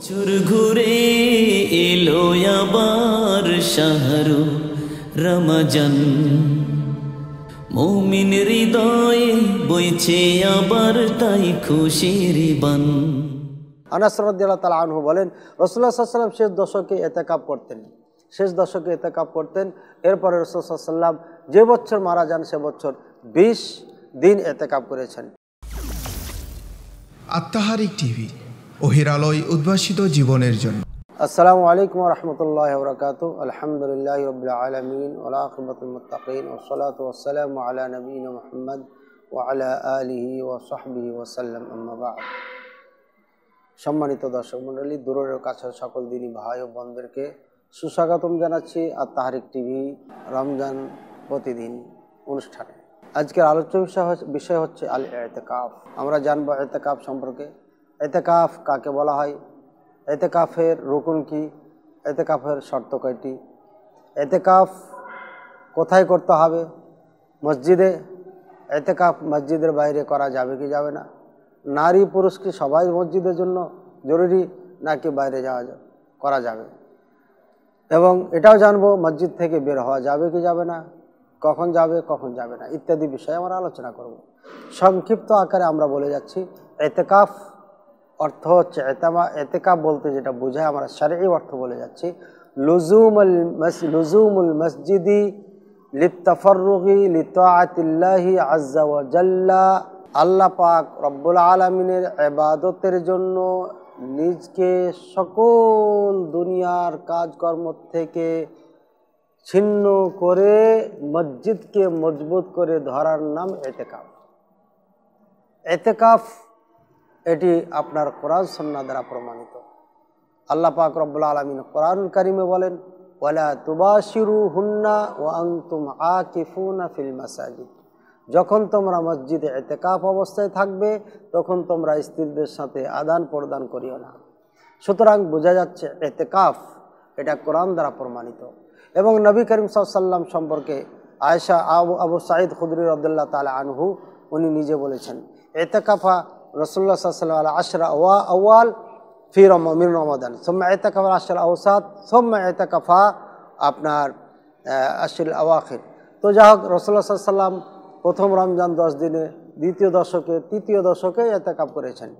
বছর ঘুরে এলো আবার শাহরু রমজান মৌমিন হৃদয়ে বইছে আবার তাই খুশির বান আনাস রদ্দাল্লাহ তালা আনহু বলেন রসুল্লাহ সাল্লাম শেষ দশকে এতে কাপ করতেন শেষ দশকে এতে কাপ করতেন এরপরে রসুল্লাহ সাল্লাম যে বছর মারা যান সে বছর ২০ দিন এতে কাপ করেছেন আত্মাহারিক টিভি ও হিরালয় উদ্ভাসিত জীবনের জন্য আসসালামু আলাইকুম রহমতুল্লাহ বরকাত আলহামদুলিল্লাহ আলমিন ওসালাম নবীন মোহাম্মদ ও আলা ও ওসাল্লাম সম্মানিত দর্শক মণ্ডলী দূরের কাছের সকল দিনই ভাই ও বোনদেরকে সুস্বাগতম জানাচ্ছি আর তাহারিক টিভি রমজান প্রতিদিন অনুষ্ঠানে আজকের আলোচ্য বিষয় হচ্ছে আল এতেকাফ আমরা জানবো এতেকাফ সম্পর্কে এতেকাফ কাকে বলা হয় এতেকাফের রুকুন কি এতেকাফের শর্ত কয়টি এতেকাফ কোথায় করতে হবে মসজিদে এতেকাফ মসজিদের বাইরে করা যাবে কি যাবে না নারী পুরুষ কি সবাই মসজিদের জন্য জরুরি নাকি বাইরে যাওয়া করা যাবে এবং এটাও জানবো মসজিদ থেকে বের হওয়া যাবে কি যাবে না কখন যাবে কখন যাবে না ইত্যাদি বিষয়ে আমরা আলোচনা করব সংক্ষিপ্ত আকারে আমরা বলে যাচ্ছি এতেকাফ অর্থ হচ্ছে এতেমা এতেকা বলতে যেটা বোঝায় আমরা সারি অর্থ বলে যাচ্ছি লুজুমুল লুজুমুল মসজিদি লিতফরুহি লিতাতিল্লাহি আজ্জাওয়াজাল্লা আল্লাহ পাক রব্বুল আলমিনের এবাদতের জন্য নিজকে সকল দুনিয়ার কাজকর্ম থেকে ছিন্ন করে মসজিদকে মজবুত করে ধরার নাম এতেকাফ এতেকাফ এটি আপনার কোরআন সন্না দ্বারা প্রমাণিত আল্লাহ পাক রব্বুল আলমিন কোরআন কারিমে বলেন ওয়ালা তুবাশিরু হুন্না ও আংতুম ফিল মাসাজিদ যখন তোমরা মসজিদে এতে কাপ অবস্থায় থাকবে তখন তোমরা স্ত্রীদের সাথে আদান প্রদান করিও না সুতরাং বোঝা যাচ্ছে এতেকাফ এটা কোরআন দ্বারা প্রমাণিত এবং নবী করিম সাল্লাম সম্পর্কে আয়েশা আবু আবু সাঈদ খুদরি রদুল্লাহ তালা আনহু উনি নিজে বলেছেন এতেকাফা রসুল্লাহ সাল্লাম আল আশরা ওয়া আউয়াল ফি রম মিন রমাদান সোম্মা এতাকাফা আশর আউসাদ সোম্মা এতাকাফা আপনার আশিল আওয়াখির তো যা হোক রসুল্লাহ সাল্লাম প্রথম রমজান দশ দিনে দ্বিতীয় দশকে তৃতীয় দশকে এতেকাফ করেছেন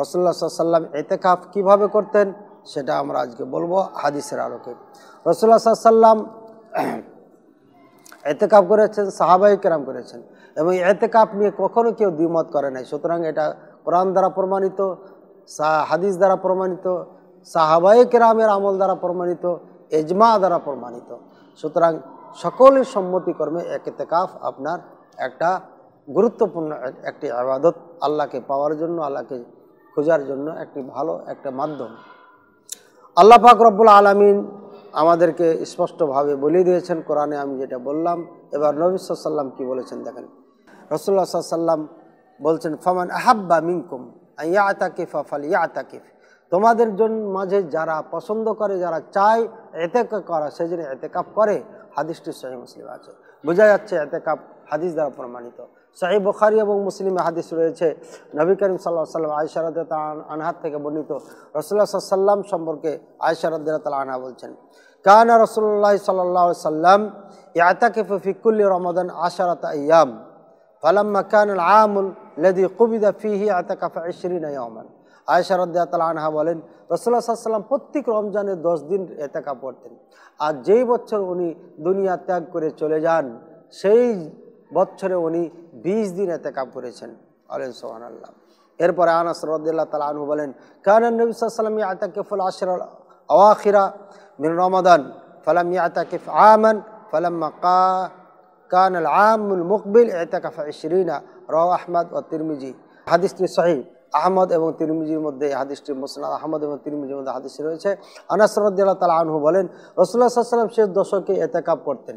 রসুল্লাহ সাল্লাম এতেকাফ কিভাবে করতেন সেটা আমরা আজকে বলবো হাদিসের আলোকে রসুল্লাহ সাল্লাম এতেকাপ করেছেন সাহাবাই রাম করেছেন এবং এতেকাপ নিয়ে কখনো কেউ দ্বিমত করে নাই সুতরাং এটা কোরআন দ্বারা প্রমাণিত হাদিস দ্বারা প্রমাণিত সাহাবায় কেরামের আমল দ্বারা প্রমাণিত এজমা দ্বারা প্রমাণিত সুতরাং সকলের সম্মতিকর্মে একেতেকাফ আপনার একটা গুরুত্বপূর্ণ একটি আবাদত আল্লাহকে পাওয়ার জন্য আল্লাহকে খোঁজার জন্য একটি ভালো একটা মাধ্যম আল্লাহ পাক রব্বুল আলমিন আমাদেরকে স্পষ্টভাবে বলে দিয়েছেন কোরআনে আমি যেটা বললাম এবার নবী সাল্লাম কি বলেছেন দেখেন রসুল্লা সাল্লাম বলছেন ফমান আহাব্বা মিঙ্কুম ইয়া আতাকিফ ফাল ইয়া আতাকিফ তোমাদের জন্য মাঝে যারা পছন্দ করে যারা চায় এতেকা করা সে এতে এতেকাপ করে হাদিসটি সহি মুসলিম আছে বোঝা যাচ্ছে এতেকাপ হাদিস দ্বারা প্রমাণিত সাহি বখারি এবং মুসলিমে হাদিস রয়েছে নবী করিম সাল্লাহ সাল্লাম আয়সারদ আনহাত থেকে বর্ণিত রসুল্লাহ সাল্লাম সম্পর্কে আয়সারদ আনহা বলছেন কানা রসুল্লাহ সাল্লাহ সাল্লাম ইয়াতাকে ফিকুল্লি রমাদান আশারত ইয়াম ফালাম্মা কান আমুল লেদি কবিদা ফিহি আতাকাফা ইশরিন আয়মান আয়সা রদ্দাতাল আনহা বলেন রসুল্লাহ সাল্লাম প্রত্যেক রমজানের দশ দিন এতেকা পড়তেন আর যেই বছর উনি দুনিয়া ত্যাগ করে চলে যান সেই বছরে উনি বিশ দিন এতেকা করেছেন আলেন সোহান আল্লাহ এরপরে আনাস রদ্দাল্লাহ তালা আনহু বলেন কানান নবী সাল্লাম কেফুল আশর আওয়াখিরা মিন রমাদান ফালাম কেফ আমান ফালাম্মা কা কান আল আহমুল মুকবিল এতাকাফা ইশরিনা র আহমদ ও তিরমিজি হাদিসটি সহি আহমদ এবং তিরমিজির মধ্যে হাদিসটি মোসনাদ আহমদ এবং তিরমিজির মধ্যে হাদিস রয়েছে আনাস রদ্দাল্লাহ তালা আনহু বলেন রসুল্লাহ সাল্লাম শেষ দশকে এতেকাপ করতেন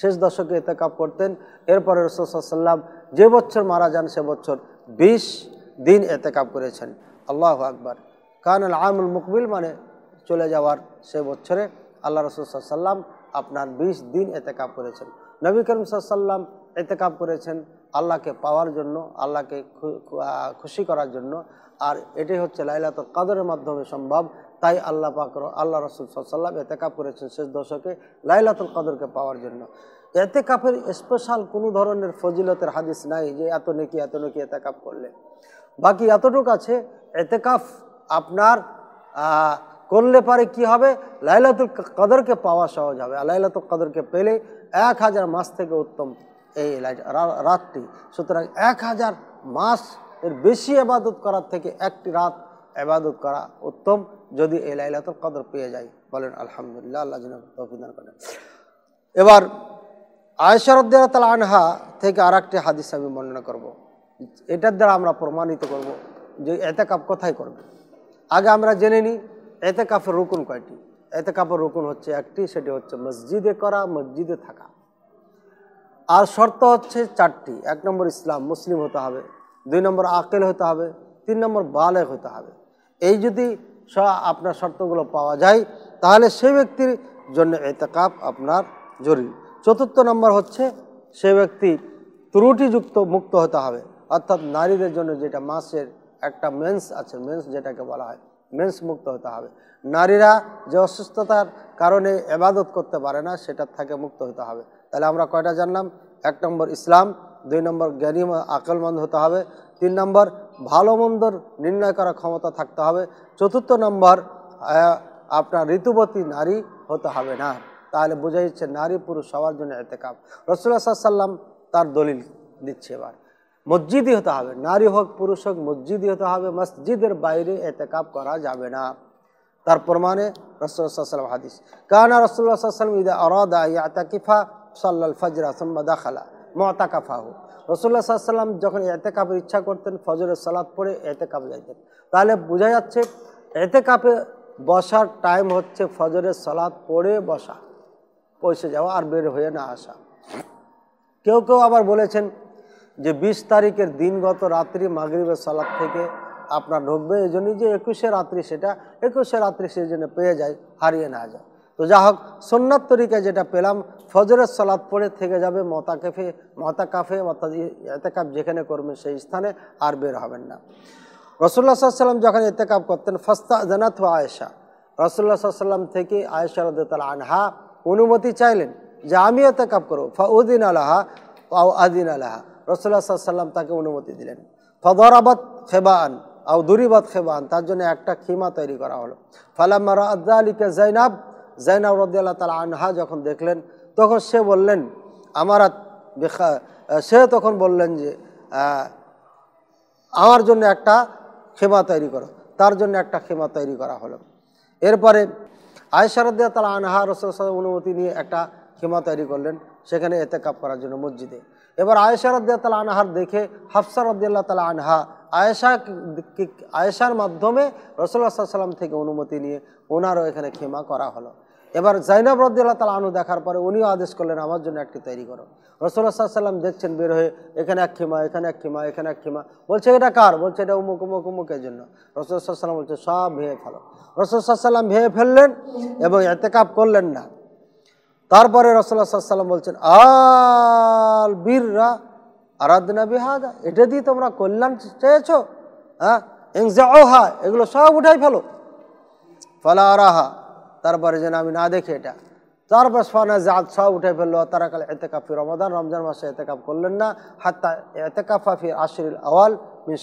শেষ দশকে এতেকাপ করতেন এরপরে রসুল্লাহ যে বছর মারা যান সে বছর ২০ দিন এতেকাপ করেছেন আল্লাহ আকবার কানুল আহমুল মুকবিল মানে চলে যাওয়ার সে বছরে আল্লাহ রসুল সাল্লাম আপনার ২০ দিন এতেকাপ করেছেন নবী করিম সাল্লাম এতেকাব করেছেন আল্লাহকে পাওয়ার জন্য আল্লাহকে খুশি করার জন্য আর এটাই হচ্ছে লাইলাত কাদরের মাধ্যমে সম্ভব তাই আল্লাহ পাক আল্লাহ রসুল সাল্লাম এতেকাব করেছেন শেষ দশকে লাইলাতুল কাদরকে পাওয়ার জন্য এতে কাপের স্পেশাল কোনো ধরনের ফজিলতের হাদিস নাই যে এত নেকি এত নেকি এতে কাপ করলে বাকি এতটুক আছে এতে কাপ আপনার করলে পারে কি হবে লাইলাতুল কাদরকে পাওয়া সহজ হবে লাইলাতুল কাদরকে পেলে এক হাজার মাস থেকে উত্তম এই রাতটি সুতরাং এক হাজার মাস এর বেশি আবাদত করার থেকে একটি রাত আবাদত করা উত্তম যদি এই লাইলাতুল কদর পেয়ে যায় বলেন আলহামদুলিল্লাহ আল্লাহ তফিদান এবার আয়সারদ্দাল তালা আনহা থেকে আর একটি হাদিস আমি বর্ণনা করব। এটার দ্বারা আমরা প্রমাণিত করব যে এতে কাপ কোথায় করবে আগে আমরা জেনে নিই এতে কাপের রুকুন কয়টি এতে কাপড় রোকন হচ্ছে একটি সেটি হচ্ছে মসজিদে করা মসজিদে থাকা আর শর্ত হচ্ছে চারটি এক নম্বর ইসলাম মুসলিম হতে হবে দুই নম্বর আকেল হতে হবে তিন নম্বর বালেক হতে হবে এই যদি আপনার শর্তগুলো পাওয়া যায় তাহলে সেই ব্যক্তির জন্য এতেকাপ আপনার জরুরি চতুর্থ নম্বর হচ্ছে সে ব্যক্তি ত্রুটিযুক্ত মুক্ত হতে হবে অর্থাৎ নারীদের জন্য যেটা মাসের একটা মেন্স আছে মেন্স যেটাকে বলা হয় মেন্স মুক্ত হতে হবে নারীরা যে অসুস্থতার কারণে এবাদত করতে পারে না সেটার থেকে মুক্ত হতে হবে তাহলে আমরা কয়টা জানলাম এক নম্বর ইসলাম দুই নম্বর জ্ঞানী আকলমন্দ হতে হবে তিন নম্বর ভালো মন্দর নির্ণয় করার ক্ষমতা থাকতে হবে চতুর্থ নম্বর আপনার ঋতুবতী নারী হতে হবে না তাহলে বোঝা যাচ্ছে নারী পুরুষ সবার জন্য এতে কাপ রসুল্লাহ সাল্লাম তার দলিল দিচ্ছে এবার মসজিদই হতে হবে নারী হোক পুরুষ হোক মসজিদই হতে হবে মসজিদের বাইরে কাপ করা যাবে না তার প্রমাণে রসুল্লাহাম হাদিস কানা রসুল্লাহাম ইদা আরাদা ইয়াতাকিফা সাল্লাল ফজরা সম্মা দাখালা হোক রসুল্লাহ সাল্লাম যখন এতেকাপের ইচ্ছা করতেন ফজরের সালাদ পড়ে কাপ যাইতেন তাহলে বোঝা যাচ্ছে এতেকাপে বসার টাইম হচ্ছে ফজরের সালাদ পড়ে বসা পৌঁছে যাওয়া আর বের হয়ে না আসা কেউ কেউ আবার বলেছেন যে ২০ তারিখের দিনগত রাত্রি মাগরিবের সালাদ থেকে আপনার ঢুকবে এই জন্যই যে একুশে রাত্রি সেটা একুশে রাত্রি সেই জন্য পেয়ে যায় হারিয়ে না যায় তো যা হোক সোনার তরিকা যেটা পেলাম ফজরের সলাদ পড়ে থেকে যাবে মতা কাফে অর্থাৎ এতেকাপ যেখানে করবেন সেই স্থানে আর বের হবেন না রসুল্লা সাল্লাম যখন এতেকাপ করতেন ফস্তা জানাত আয়েশা রসুল্লা সাল্লাম থেকে আয়েশা রদাল আনহা অনুমতি চাইলেন যে আমি এতেকাপ করবো ফা উদ্দিন আলাহা আদিন আলাহা রসুল্লাহ সাল্লাম তাকে অনুমতি দিলেন ফদরাবাদ খেবান আও দুরিবাদ খেবান তার জন্য একটা খিমা তৈরি করা হলো ফালাম্মারা আদা আলীকে জৈনাব জৈনাব রদ্দাল্লাহ তালা আনহা যখন দেখলেন তখন সে বললেন আমার সে তখন বললেন যে আমার জন্য একটা খেমা তৈরি করো তার জন্য একটা খেমা তৈরি করা হলো এরপরে আয়সারদ্দিয়া তালা আনহা রসুল অনুমতি নিয়ে একটা খেমা তৈরি করলেন সেখানে এতেকাপ করার জন্য মসজিদে এবার আয়েশা রদ্দিয়া তালা আনহার দেখে হাফসা রদ্দিয়াল্লাহ তালা আনহা আয়েশা আয়েশার মাধ্যমে রসুল্লাহ সাল্লাম থেকে অনুমতি নিয়ে ওনারও এখানে ক্ষমা করা হলো এবার জাইনাব রদ্দিল্লা তালা আনু দেখার পরে উনিও আদেশ করলেন আমার জন্য একটি তৈরি করো রসুল্লাহ সাল্লাম দেখছেন বের হয়ে এখানে এক খিমা এখানে এক খিমা এখানে এক ক্ষেমা বলছে এটা কার বলছে এটা উমুক উমুক উমুকের জন্য রসুল্লাহ সাল্লাম বলছে সব ভেঙে ফেলো রসুল্লাহ সাল্লাম ভেঙে ফেললেন এবং এতেকাপ করলেন না তারপরে রসল্লা সাল্লাম বলছেন আল বীররা আরাধনা বিহাদা এটা দিয়ে তোমরা কল্যাণ চেয়েছ হ্যাঁ হা এগুলো সব উঠাই ফেলো ফলা আরাহা তারপরে যেন আমি না দেখি এটা তারপর ফানা জাত সব উঠে ফেললো তারা এতে এতেকাফি রমাদান রমজান মাসে এতে কাপ করলেন না হাত এতে কাপ আশির আওয়াল মিন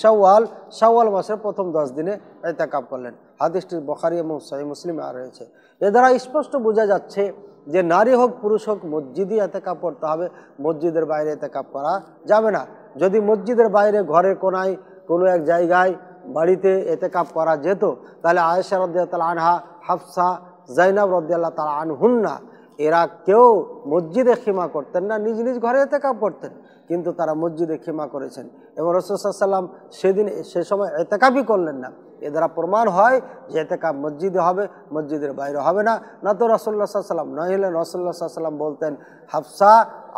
শাওয়াল মাসের প্রথম দশ দিনে এতেকাব করলেন হাদিসটি বখারি এবং সাহি মুসলিমে আর রয়েছে এ দ্বারা স্পষ্ট বোঝা যাচ্ছে যে নারী হোক পুরুষ হোক মসজিদই এতেকাব করতে হবে মসজিদের বাইরে এতেকাব করা যাবে না যদি মসজিদের বাইরে ঘরের কোনায় কোনো এক জায়গায় বাড়িতে কাপ করা যেত তাহলে আয়েশা রদ্দাল আনহা হাফসা জাইনাব রদ্দাল্লাহ তালা আনহুন্না এরা কেউ মসজিদে ক্ষমা করতেন না নিজ নিজ ঘরে এতেকাব করতেন কিন্তু তারা মসজিদে ক্ষমা করেছেন এবং রসুলাম সেদিন সে সময় এতেকাবই করলেন না এ দ্বারা প্রমাণ হয় যে এতেকাব মসজিদে হবে মসজিদের বাইরে হবে না না তো রসল্লা সাল্লাম হলে রসল্লা সাল্লাম বলতেন হাফসা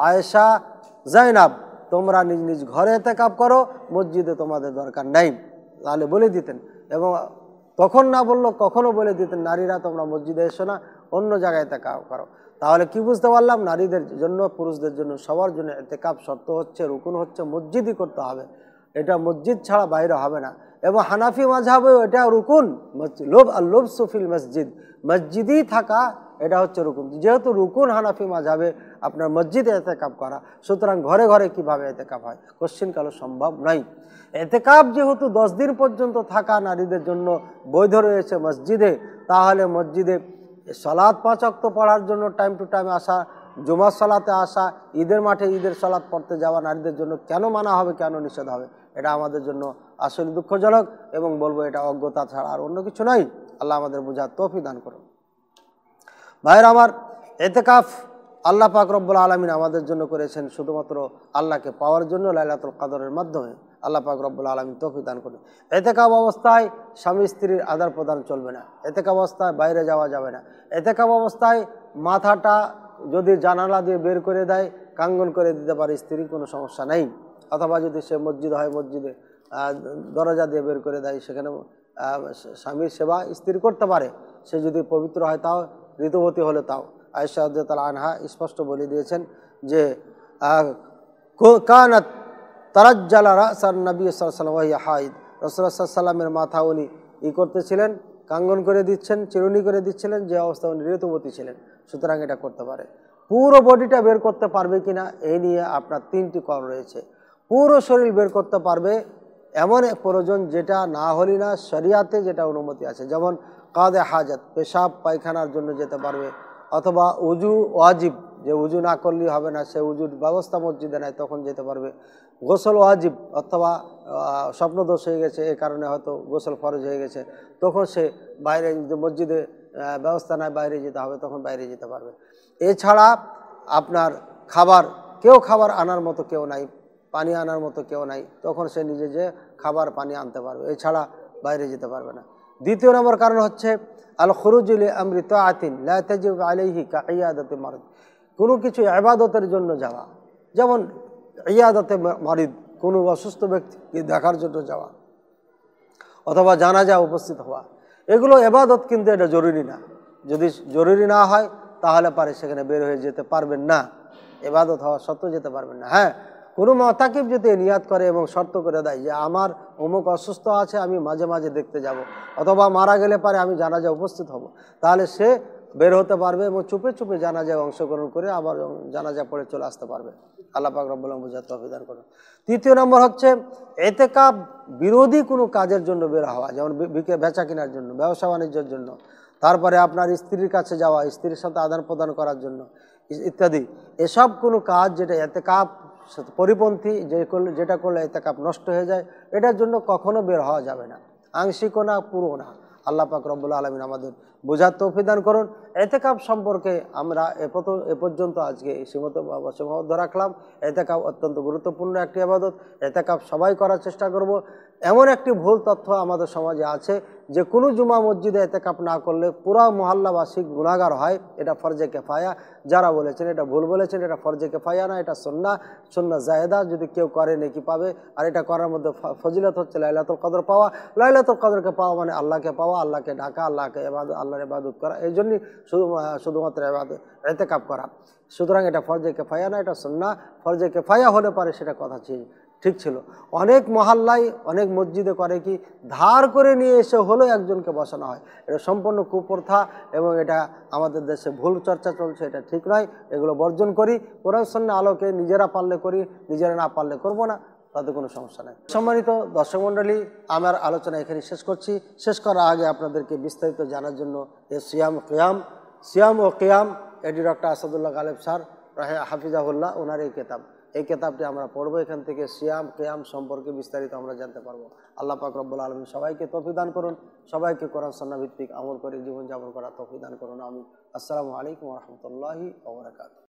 আয়েশা জাইনাব তোমরা নিজ নিজ ঘরে এতেকাব করো মসজিদে তোমাদের দরকার নেই তাহলে বলে দিতেন এবং তখন না বললো কখনো বলে দিতেন নারীরা তোমরা মসজিদে এসো না অন্য জায়গায় এতেকাব করো তাহলে কি বুঝতে পারলাম নারীদের জন্য পুরুষদের জন্য সবার জন্য এতেকাপ শর্ত হচ্ছে রুকুন হচ্ছে মসজিদই করতে হবে এটা মসজিদ ছাড়া বাইরে হবে না এবং হানাফি মাঝাবেও এটা রুকুন লোভ আর লোভ সুফিল মসজিদ মসজিদই থাকা এটা হচ্ছে রুকুন যেহেতু রুকুন হানাফি মাঝাবে আপনার মসজিদে এতেকাপ করা সুতরাং ঘরে ঘরে কিভাবে এতেকাপ হয় কালো সম্ভব এতে এতেকাপ যেহেতু দশ দিন পর্যন্ত থাকা নারীদের জন্য বৈধ রয়েছে মসজিদে তাহলে মসজিদে সলাদ পাঁচ অক্ত পড়ার জন্য টাইম টু টাইম আসা জুমার সালাতে আসা ঈদের মাঠে ঈদের সালাদ পড়তে যাওয়া নারীদের জন্য কেন মানা হবে কেন নিষেধ হবে এটা আমাদের জন্য আসলে দুঃখজনক এবং বলবো এটা অজ্ঞতা ছাড়া আর অন্য কিছু নয় আল্লাহ আমাদের বোঝার তফি দান করুন ভাইয়ের আমার এতেকাফ আল্লাহ পাক রব্বুল আলমিন আমাদের জন্য করেছেন শুধুমাত্র আল্লাহকে পাওয়ার জন্য লাইলাতুল কাদরের মাধ্যমে আল্লাহ পাক রব্বুল আলমিন তফি দান করবে এতেকাব অবস্থায় স্বামী স্ত্রীর আদার প্রদান চলবে না এতেকা অবস্থায় বাইরে যাওয়া যাবে না এতেকাব অবস্থায় মাথাটা যদি জানালা দিয়ে বের করে দেয় কাঙ্গন করে দিতে পারে স্ত্রীর কোনো সমস্যা নেই অথবা যদি সে মসজিদ হয় মসজিদে দরজা দিয়ে বের করে দেয় সেখানে স্বামীর সেবা স্ত্রী করতে পারে সে যদি পবিত্র হয় তাও ঋতুবতী হলে তাও আয়সা আদাল আনহা স্পষ্ট বলে দিয়েছেন যে কানাত তারাজ্জালারা সার নবী সাল্লাম হাইদ রসুল্লাহ সাল্লামের মাথা উনি ই করতেছিলেন কাঙ্গন করে দিচ্ছেন চিরুনি করে দিচ্ছিলেন যে অবস্থা উনি ঋতুবতী ছিলেন সুতরাং এটা করতে পারে পুরো বডিটা বের করতে পারবে কিনা এই নিয়ে আপনার তিনটি কল রয়েছে পুরো শরীর বের করতে পারবে এমন এক প্রয়োজন যেটা না হলি না শরিয়াতে যেটা অনুমতি আছে যেমন কাদে হাজাত পেশাব পায়খানার জন্য যেতে পারবে অথবা উজু ওয়াজিব যে উজু না করলেই হবে না সে উজুর ব্যবস্থা মসজিদে নেয় তখন যেতে পারবে গোসল ওয়াজিব অথবা স্বপ্নদোষ হয়ে গেছে এ কারণে হয়তো গোসল ফরজ হয়ে গেছে তখন সে বাইরে মসজিদে ব্যবস্থা নেয় বাইরে যেতে হবে তখন বাইরে যেতে পারবে এছাড়া আপনার খাবার কেউ খাবার আনার মতো কেউ নাই পানি আনার মতো কেউ নাই তখন সে নিজে যে খাবার পানি আনতে পারবে এছাড়া বাইরে যেতে পারবে না দ্বিতীয় নম্বর কারণ হচ্ছে আল খরুজুল আমৃত আতিন আলহি আলিহি কাকিয়াদতে মারিদ কোনো কিছু আবাদতের জন্য যাওয়া যেমন ইয়াদতে মারিদ কোনো অসুস্থ ব্যক্তিকে দেখার জন্য যাওয়া অথবা জানা যা উপস্থিত হওয়া এগুলো এবাদত কিন্তু এটা জরুরি না যদি জরুরি না হয় তাহলে পারে সেখানে বের হয়ে যেতে পারবেন না এবাদত হওয়া সত্ত্বেও যেতে পারবেন না হ্যাঁ কোনো মতাকিব যদি নিয়াদ করে এবং শর্ত করে দেয় যে আমার অমুক অসুস্থ আছে আমি মাঝে মাঝে দেখতে যাব। অথবা মারা গেলে পারে আমি জানাজা উপস্থিত হব। তাহলে সে বের হতে পারবে এবং চুপে চুপে জানাজায় অংশগ্রহণ করে আবার জানাজা পড়ে চলে আসতে পারবে আল্লাহ পাক রব্বুল্লাহ বুঝাত অভিধান করেন তৃতীয় নম্বর হচ্ছে এতে কাপ বিরোধী কোনো কাজের জন্য বের হওয়া যেমন বেচা কেনার জন্য ব্যবসা বাণিজ্যের জন্য তারপরে আপনার স্ত্রীর কাছে যাওয়া স্ত্রীর সাথে আদান প্রদান করার জন্য ইত্যাদি এসব কোনো কাজ যেটা এতে কাপ পরিপন্থী যে যেটা করলে কাপ নষ্ট হয়ে যায় এটার জন্য কখনো বের হওয়া যাবে না আংশিকও না পুরো না আল্লাহ পাক রব্বুল আলমিন আমাদের বোঝার তৌফিদান করুন এতেকাব সম্পর্কে আমরা এ প্রথম এ পর্যন্ত আজকে সীমত সীমাবদ্ধ রাখলাম এতেকাব অত্যন্ত গুরুত্বপূর্ণ একটি আবাদত এতেকাব সবাই করার চেষ্টা করব এমন একটি ভুল তথ্য আমাদের সমাজে আছে যে কোনো জুমা মসজিদে এতেকাপ না করলে পুরা মহল্লাবাসী গুণাগার হয় এটা ফরজে কেফায়া যারা বলেছেন এটা ভুল বলেছেন এটা ফরজে কেফায়া না এটা সন্না সন্না জায়দা যদি কেউ করে নেকি পাবে আর এটা করার মধ্যে ফজিলত হচ্ছে লাইলাতুল কদর পাওয়া লাইলাতুল কদরকে পাওয়া মানে আল্লাহকে পাওয়া আল্লাহকে ঢাকা আল্লাহকে আল্লাহ আল্লাহর ইবাদত করা এই জন্যই শুধু শুধুমাত্র এতে কাপ করা সুতরাং এটা ফরজে কেফায়া না এটা সন্না ফরজে কেফায়া হলে পারে সেটা কথা ছিল ঠিক ছিল অনেক মহাল্লায় অনেক মসজিদে করে কি ধার করে নিয়ে এসে হলেও একজনকে বসানো হয় এটা সম্পূর্ণ কুপ্রথা এবং এটা আমাদের দেশে ভুল চর্চা চলছে এটা ঠিক নয় এগুলো বর্জন করি ওরা সন্না আলোকে নিজেরা পারলে করি নিজেরা না পারলে করবো না তাতে কোনো সমস্যা নেই সম্মানিত দর্শক মণ্ডলী আমার আলোচনা এখানে শেষ করছি শেষ করার আগে আপনাদেরকে বিস্তারিত জানার জন্য এ সিয়াম কেয়াম সিয়াম ও কেয়াম এটি ডক্টর আসাদুল্লাহ গালেব স্যার রাহে হাফিজাহুল্লাহ ওনার এই কেতাব এই কেতাবটি আমরা পড়বো এখান থেকে সিয়াম কেয়াম সম্পর্কে বিস্তারিত আমরা জানতে পারবো আল্লাহ পাক রব্বুল আলমী সবাইকে তফিদান করুন সবাইকে কোরআন সন্না ভিত্তিক আমল করে জীবনযাপন করা তফিদান করুন আমি আসসালামু আলাইকুম রহমতুল্লাহি ওবরাকাত